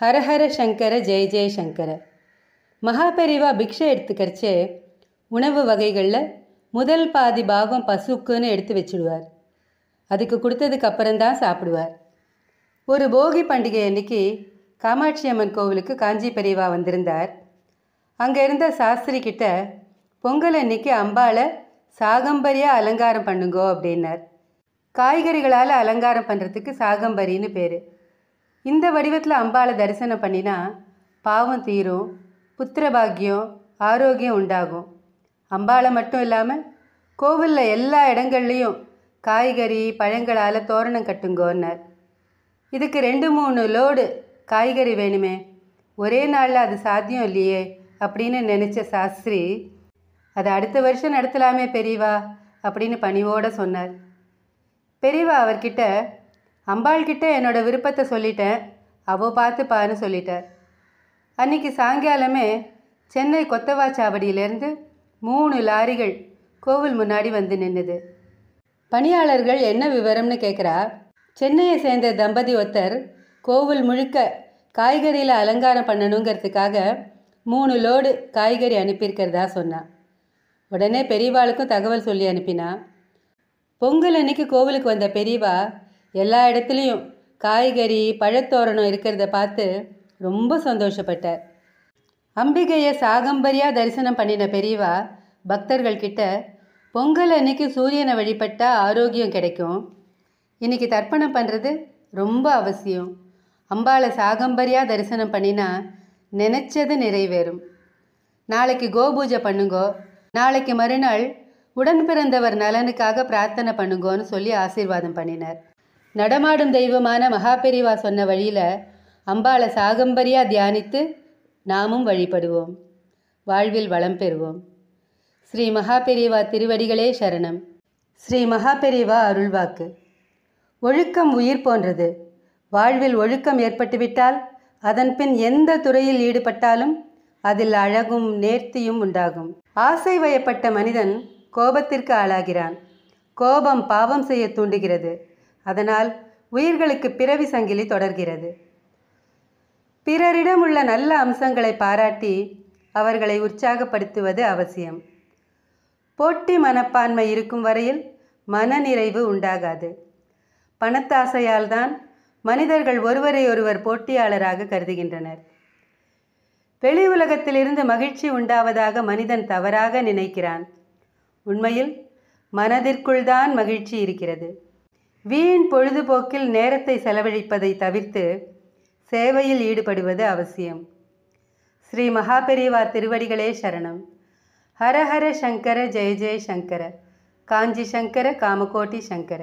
ஹரஹர சங்கர ஜெய ஜெயசங்கர மகாபெரிவா பிக்ஷை எடுத்துக்கிறச்சே உணவு வகைகளில் முதல் பாதி பாகம் பசுக்குன்னு எடுத்து வச்சுடுவார் அதுக்கு கொடுத்ததுக்கு அப்புறம்தான் சாப்பிடுவார் ஒரு போகி பண்டிகை அன்னைக்கு காமாட்சி அம்மன் கோவிலுக்கு காஞ்சி பெரியவா வந்திருந்தார் அங்கே இருந்த சாஸ்திரி கிட்ட பொங்கல் அன்னைக்கு அம்பாளை சாகம்பரியாக அலங்காரம் பண்ணுங்கோ அப்படின்னார் காய்கறிகளால் அலங்காரம் பண்ணுறதுக்கு சாகம்பரின்னு பேர் இந்த வடிவத்தில் அம்பாவை தரிசனம் பண்ணினா பாவம் தீரும் பாக்கியம் ஆரோக்கியம் உண்டாகும் அம்பாவை மட்டும் இல்லாமல் கோவிலில் எல்லா இடங்கள்லையும் காய்கறி பழங்களால் தோரணம் கட்டுங்கோன்னர் இதுக்கு ரெண்டு மூணு லோடு காய்கறி வேணுமே ஒரே நாளில் அது சாத்தியம் இல்லையே அப்படின்னு நினச்ச சாஸ்திரி அதை அடுத்த வருஷம் நடத்தலாமே பெரியவா அப்படின்னு பணிவோடு சொன்னார் பெரியவா அவர்கிட்ட அம்பாள்கிட்ட என்னோட விருப்பத்தை சொல்லிட்டேன் அவ பார்த்துப்பான்னு சொல்லிட்டார் அன்னைக்கு சாயங்காலமே சென்னை கொத்தவாச்சாவடியிலேருந்து மூணு லாரிகள் கோவில் முன்னாடி வந்து நின்றுது பணியாளர்கள் என்ன விவரம்னு கேட்குறா சென்னையை சேர்ந்த தம்பதி ஒருத்தர் கோவில் முழுக்க காய்கறியில் அலங்காரம் பண்ணணுங்கிறதுக்காக மூணு லோடு காய்கறி அனுப்பியிருக்கிறதா சொன்னான் உடனே பெரியவாளுக்கும் தகவல் சொல்லி அனுப்பினா பொங்கல் அன்னைக்கு கோவிலுக்கு வந்த பெரியவா எல்லா இடத்துலையும் காய்கறி பழத்தோரணம் இருக்கிறத பார்த்து ரொம்ப சந்தோஷப்பட்டார் அம்பிகையை சாகம்பரியாக தரிசனம் பண்ணின பெரியவா பக்தர்கள் கிட்ட பொங்கல் அன்னைக்கு சூரியனை வழிபட்டால் ஆரோக்கியம் கிடைக்கும் இன்னைக்கு தர்ப்பணம் பண்ணுறது ரொம்ப அவசியம் அம்பாளை சாகம்பரியாக தரிசனம் பண்ணினா நினச்சது நிறைவேறும் நாளைக்கு கோபூஜை பண்ணுங்கோ நாளைக்கு மறுநாள் உடன் பிறந்தவர் நலனுக்காக பிரார்த்தனை பண்ணுங்கோன்னு சொல்லி ஆசீர்வாதம் பண்ணினார் நடமாடும் தெய்வமான மகாபெரிவா சொன்ன வழியில் அம்பாளை சாகம்பரியாக தியானித்து நாமும் வழிபடுவோம் வாழ்வில் வளம் பெறுவோம் ஸ்ரீ மகாபெரிவா திருவடிகளே சரணம் ஸ்ரீ மகாபெரிவா அருள்வாக்கு ஒழுக்கம் உயிர் போன்றது வாழ்வில் ஒழுக்கம் ஏற்பட்டுவிட்டால் அதன்பின் எந்த துறையில் ஈடுபட்டாலும் அதில் அழகும் நேர்த்தியும் உண்டாகும் ஆசை வயப்பட்ட மனிதன் கோபத்திற்கு ஆளாகிறான் கோபம் பாவம் செய்ய தூண்டுகிறது அதனால் உயிர்களுக்கு பிறவி சங்கிலி தொடர்கிறது பிறரிடம் உள்ள நல்ல அம்சங்களை பாராட்டி அவர்களை உற்சாகப்படுத்துவது அவசியம் போட்டி மனப்பான்மை இருக்கும் வரையில் மனநிறைவு உண்டாகாது பணத்தாசையால் தான் மனிதர்கள் ஒருவரையொருவர் போட்டியாளராக கருதுகின்றனர் வெளி உலகத்திலிருந்து மகிழ்ச்சி உண்டாவதாக மனிதன் தவறாக நினைக்கிறான் உண்மையில் மனதிற்குள்தான் மகிழ்ச்சி இருக்கிறது வீண் பொழுதுபோக்கில் நேரத்தை செலவழிப்பதை தவிர்த்து சேவையில் ஈடுபடுவது அவசியம் ஸ்ரீ மகாபெரிவா திருவடிகளே சரணம் ஹரஹர சங்கர ஜெய ஜெய சங்கர காஞ்சி சங்கர காமகோட்டி சங்கர